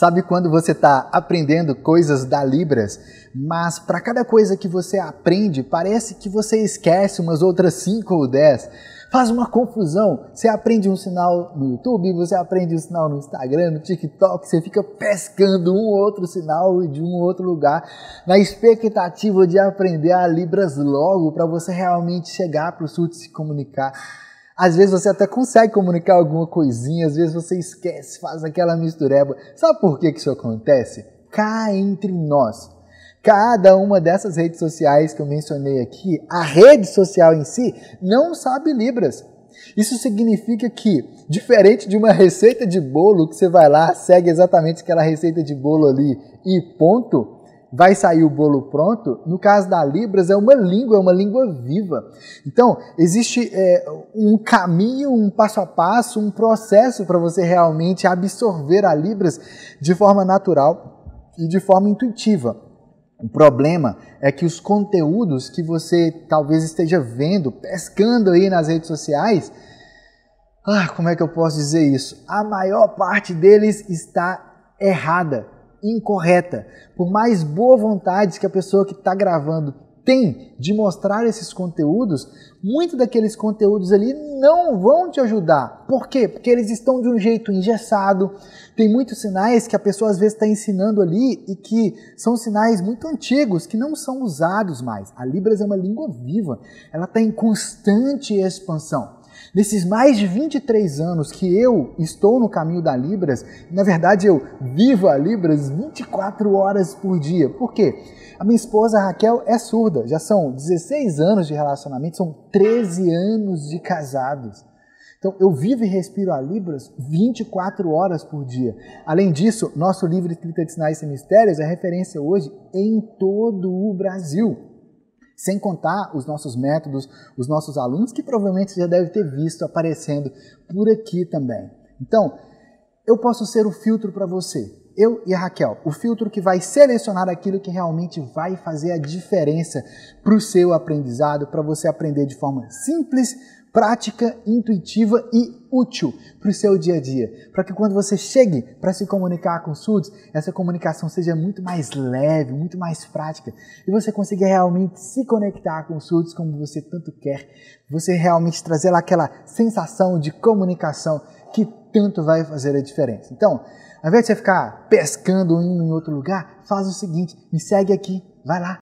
Sabe quando você está aprendendo coisas da Libras, mas para cada coisa que você aprende, parece que você esquece umas outras cinco ou dez, Faz uma confusão. Você aprende um sinal no YouTube, você aprende um sinal no Instagram, no TikTok, você fica pescando um outro sinal de um outro lugar, na expectativa de aprender a Libras logo para você realmente chegar para o surto se comunicar. Às vezes você até consegue comunicar alguma coisinha, às vezes você esquece, faz aquela mistureba. Sabe por que, que isso acontece? Cá entre nós. Cada uma dessas redes sociais que eu mencionei aqui, a rede social em si não sabe Libras. Isso significa que, diferente de uma receita de bolo que você vai lá, segue exatamente aquela receita de bolo ali e ponto, vai sair o bolo pronto. No caso da Libras, é uma língua, é uma língua viva. Então, existe é, um caminho, um passo a passo, um processo para você realmente absorver a Libras de forma natural e de forma intuitiva. O problema é que os conteúdos que você talvez esteja vendo, pescando aí nas redes sociais, ah, como é que eu posso dizer isso? A maior parte deles está errada incorreta. Por mais boa vontade que a pessoa que está gravando tem de mostrar esses conteúdos, muitos daqueles conteúdos ali não vão te ajudar. Por quê? Porque eles estão de um jeito engessado. Tem muitos sinais que a pessoa às vezes está ensinando ali e que são sinais muito antigos, que não são usados mais. A Libras é uma língua viva, ela está em constante expansão. Nesses mais de 23 anos que eu estou no caminho da Libras, na verdade eu vivo a Libras 24 horas por dia. Por quê? A minha esposa Raquel é surda, já são 16 anos de relacionamento, são 13 anos de casados. Então, eu vivo e respiro a Libras 24 horas por dia. Além disso, nosso livro Escrita de Sinais e Mistérios é referência hoje em todo o Brasil. Sem contar os nossos métodos, os nossos alunos, que provavelmente já deve ter visto aparecendo por aqui também. Então, eu posso ser o filtro para você eu e a Raquel, o filtro que vai selecionar aquilo que realmente vai fazer a diferença para o seu aprendizado, para você aprender de forma simples, prática, intuitiva e útil para o seu dia a dia, para que quando você chegue para se comunicar com surdos, essa comunicação seja muito mais leve, muito mais prática e você consiga realmente se conectar com surdos como você tanto quer, você realmente trazer lá aquela sensação de comunicação que tanto vai fazer a diferença. Então, ao invés de você ficar pescando um em outro lugar, faz o seguinte, me segue aqui, vai lá,